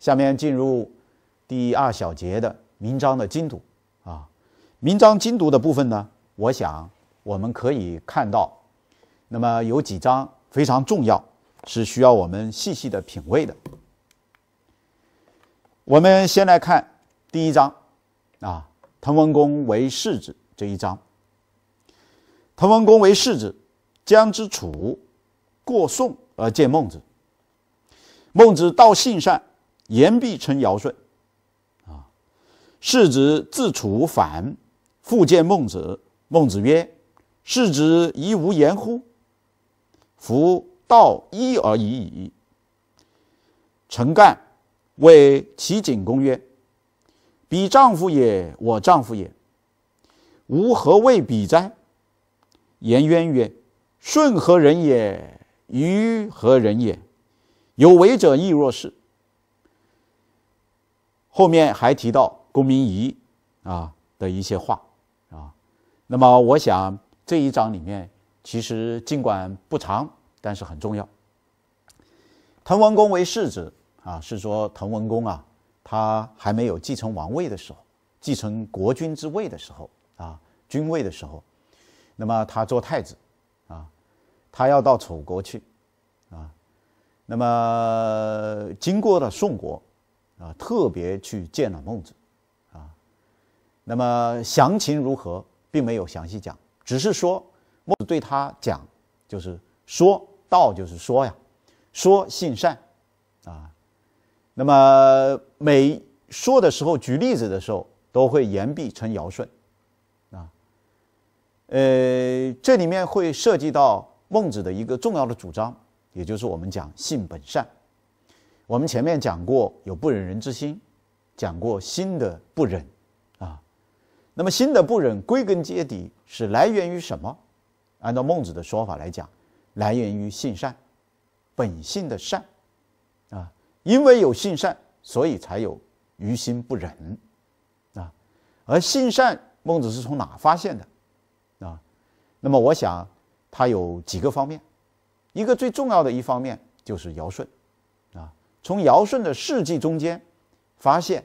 下面进入第二小节的《名章》的精读啊，《名章》精读的部分呢，我想我们可以看到，那么有几章非常重要，是需要我们细细的品味的。我们先来看第一章啊，《滕文公为世子》这一章。滕文公为世子，将之楚，过宋而见孟子。孟子道性善。言必称尧舜，啊！世子自楚反，复见孟子。孟子曰：“世子宜无言乎？夫道一而已矣。”陈干谓齐景公曰：“彼丈夫也，我丈夫也。吾何谓彼哉？”颜渊曰：“舜何人也？鱼何人也？有为者亦若是。”后面还提到公明仪啊的一些话啊，那么我想这一章里面其实尽管不长，但是很重要。滕文公为世子啊，是说滕文公啊，他还没有继承王位的时候，继承国君之位的时候啊，君位的时候，那么他做太子啊，他要到楚国去啊，那么经过了宋国。啊，特别去见了孟子，啊，那么详情如何，并没有详细讲，只是说孟子对他讲，就是说道就是说呀，说性善，啊，那么每说的时候，举例子的时候，都会言必称尧舜，啊，呃，这里面会涉及到孟子的一个重要的主张，也就是我们讲性本善。我们前面讲过有不忍人之心，讲过心的不忍，啊，那么心的不忍归根结底是来源于什么？按照孟子的说法来讲，来源于性善，本性的善，啊，因为有性善，所以才有于心不忍，啊，而性善孟子是从哪发现的？啊，那么我想他有几个方面，一个最重要的一方面就是尧舜，啊。从尧舜的事迹中间发现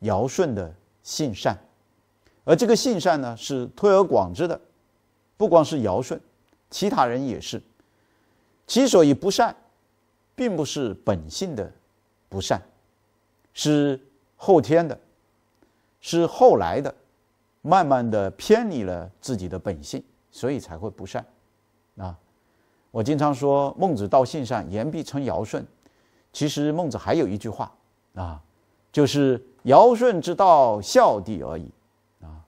尧舜的性善，而这个性善呢，是推而广之的，不光是尧舜，其他人也是。其所以不善，并不是本性的不善，是后天的，是后来的，慢慢的偏离了自己的本性，所以才会不善。啊，我经常说，孟子道性善，言必称尧舜。其实孟子还有一句话，啊，就是尧舜之道，孝弟而已，啊，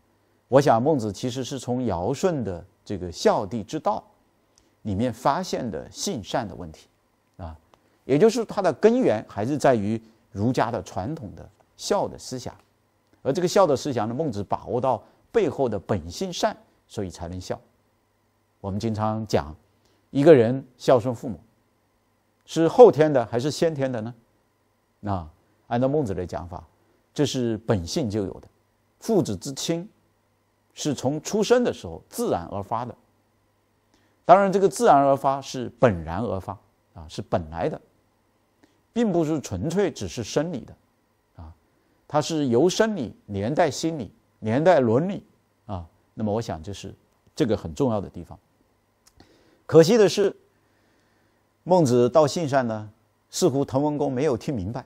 我想孟子其实是从尧舜的这个孝弟之道里面发现的性善的问题，啊，也就是它的根源还是在于儒家的传统的孝的思想，而这个孝的思想呢，孟子把握到背后的本性善，所以才能孝。我们经常讲，一个人孝顺父母。是后天的还是先天的呢？啊，按照孟子的讲法，这是本性就有的，父子之亲是从出生的时候自然而发的。当然，这个自然而发是本然而发啊，是本来的，并不是纯粹只是生理的啊。它是由生理连带心理，连带伦理啊。那么，我想就是这个很重要的地方。可惜的是。孟子到信上呢，似乎滕文公没有听明白，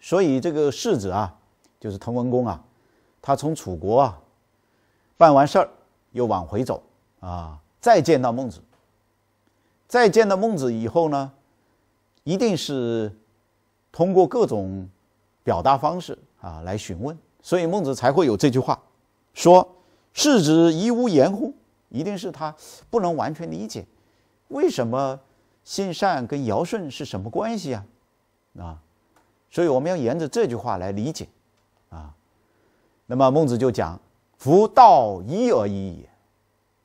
所以这个世子啊，就是滕文公啊，他从楚国啊办完事儿又往回走啊，再见到孟子，再见到孟子以后呢，一定是通过各种表达方式啊来询问，所以孟子才会有这句话，说世子一无言乎？一定是他不能完全理解为什么。性善跟尧舜是什么关系呀？啊，所以我们要沿着这句话来理解，啊，那么孟子就讲：“夫道一而已也。”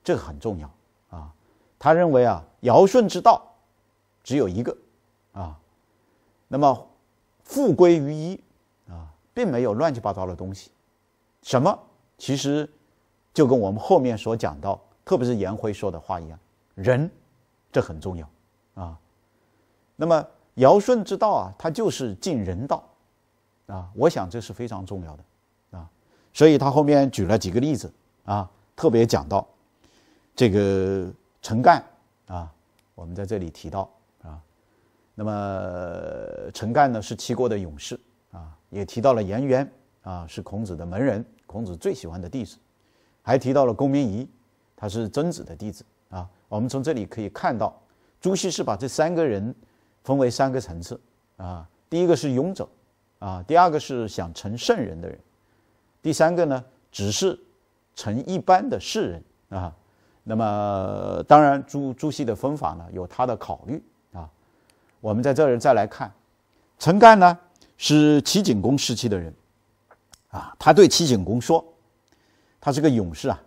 这个很重要啊。他认为啊，尧舜之道只有一个啊，那么复归于一啊，并没有乱七八糟的东西。什么？其实就跟我们后面所讲到，特别是颜回说的话一样，仁，这很重要。啊，那么尧舜之道啊，它就是尽人道，啊，我想这是非常重要的，啊，所以他后面举了几个例子，啊，特别讲到这个陈干啊，我们在这里提到啊，那么陈干呢是齐国的勇士啊，也提到了颜渊啊，是孔子的门人，孔子最喜欢的弟子，还提到了公明仪，他是曾子的弟子啊，我们从这里可以看到。朱熹是把这三个人分为三个层次啊，第一个是勇者啊，第二个是想成圣人的人，第三个呢只是成一般的世人啊。那么当然，朱朱熹的分法呢有他的考虑啊。我们在这儿再来看，陈干呢是齐景公时期的人啊，他对齐景公说，他是个勇士啊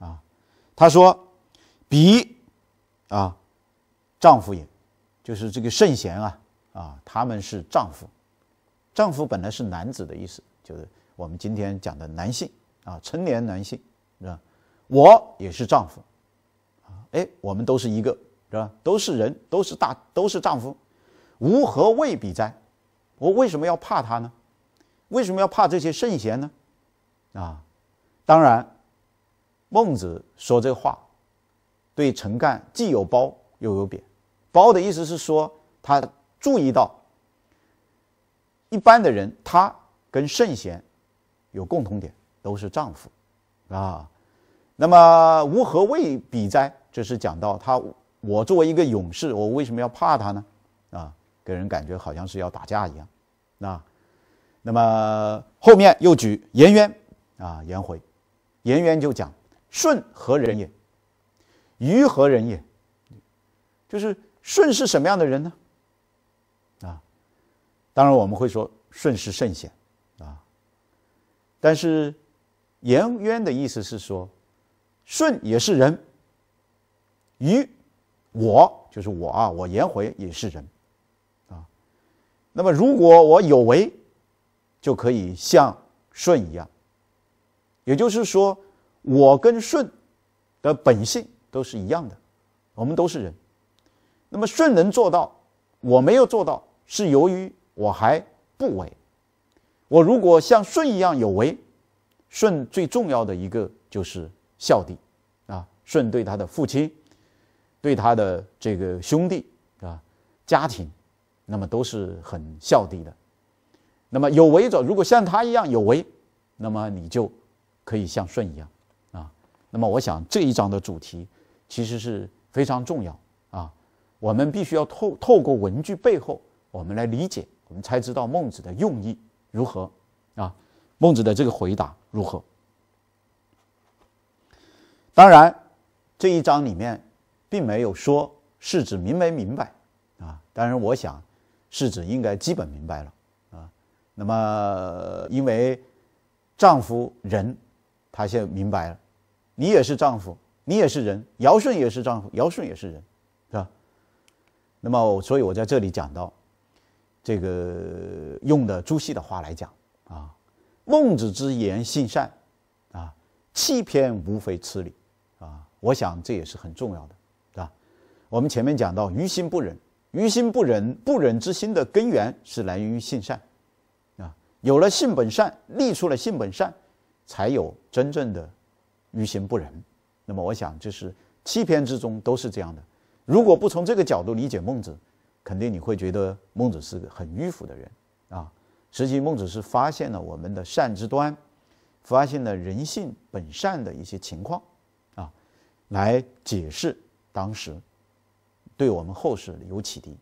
啊，他说比啊。丈夫也，就是这个圣贤啊啊，他们是丈夫。丈夫本来是男子的意思，就是我们今天讲的男性啊，成年男性，是吧？我也是丈夫，啊，哎，我们都是一个，是吧？都是人，都是大，都是丈夫。无何谓比哉？我为什么要怕他呢？为什么要怕这些圣贤呢？啊，当然，孟子说这话，对陈干既有褒又有贬。褒的意思是说，他注意到一般的人，他跟圣贤有共同点，都是丈夫啊。那么吾何谓比哉？这是讲到他，我作为一个勇士，我为什么要怕他呢？啊，给人感觉好像是要打架一样。那那么后面又举颜渊啊，颜回，颜渊就讲：舜何人也？鱼何人也？就是。舜是什么样的人呢？啊，当然我们会说舜是圣贤，啊，但是颜渊的意思是说，舜也是人，于我就是我啊，我颜回也是人，啊，那么如果我有为，就可以像舜一样，也就是说，我跟舜的本性都是一样的，我们都是人。那么舜能做到，我没有做到，是由于我还不为。我如果像舜一样有为，舜最重要的一个就是孝弟啊。舜对他的父亲，对他的这个兄弟啊，家庭，那么都是很孝弟的。那么有为者，如果像他一样有为，那么你就可以像舜一样啊。那么我想这一章的主题其实是非常重要啊。我们必须要透透过文句背后，我们来理解，我们才知道孟子的用意如何啊？孟子的这个回答如何？当然，这一章里面并没有说世子明没明白啊。当然，我想世子应该基本明白了啊。那么，因为丈夫人，他现在明白了，你也是丈夫，你也是人，尧舜也是丈夫，尧舜也是人。那么，所以我在这里讲到，这个用的朱熹的话来讲啊，孟子之言性善，啊，欺骗无非吃力，啊，我想这也是很重要的，是吧？我们前面讲到，于心不忍，于心不忍，不忍之心的根源是来源于性善，啊，有了性本善，立出了性本善，才有真正的于心不忍。那么，我想这是欺骗之中都是这样的。如果不从这个角度理解孟子，肯定你会觉得孟子是个很迂腐的人，啊，实际孟子是发现了我们的善之端，发现了人性本善的一些情况，啊，来解释当时，对我们后世有启迪。